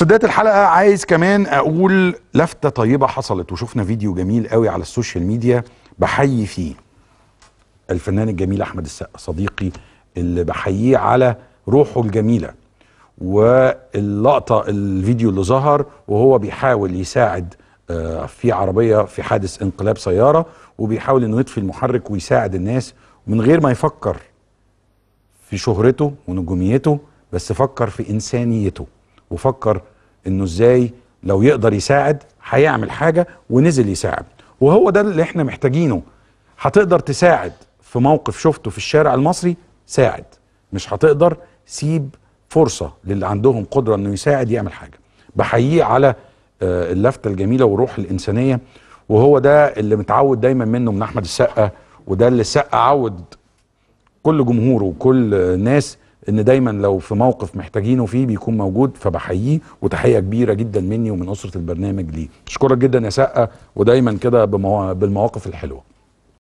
في بدايه الحلقه عايز كمان اقول لفته طيبه حصلت وشفنا فيديو جميل قوي على السوشيال ميديا بحيي فيه الفنان الجميل احمد السقا صديقي اللي بحييه على روحه الجميله واللقطه الفيديو اللي ظهر وهو بيحاول يساعد آه، في عربيه في حادث انقلاب سياره وبيحاول انه يطفي المحرك ويساعد الناس من غير ما يفكر في شهرته ونجوميته بس فكر في انسانيته وفكر انه ازاي لو يقدر يساعد هيعمل حاجه ونزل يساعد وهو ده اللي احنا محتاجينه هتقدر تساعد في موقف شفته في الشارع المصري ساعد مش هتقدر سيب فرصه للي عندهم قدره انه يساعد يعمل حاجه بحييه على آه، اللفته الجميله والروح الانسانيه وهو ده اللي متعود دايما منه من احمد السقا وده اللي السقا عود كل جمهوره وكل ناس ان دايما لو في موقف محتاجينه فيه بيكون موجود فبحييه وتحيه كبيره جدا مني ومن اسره البرنامج ليه اشكرك جدا يا سقا ودايما كده بالمواقف الحلوه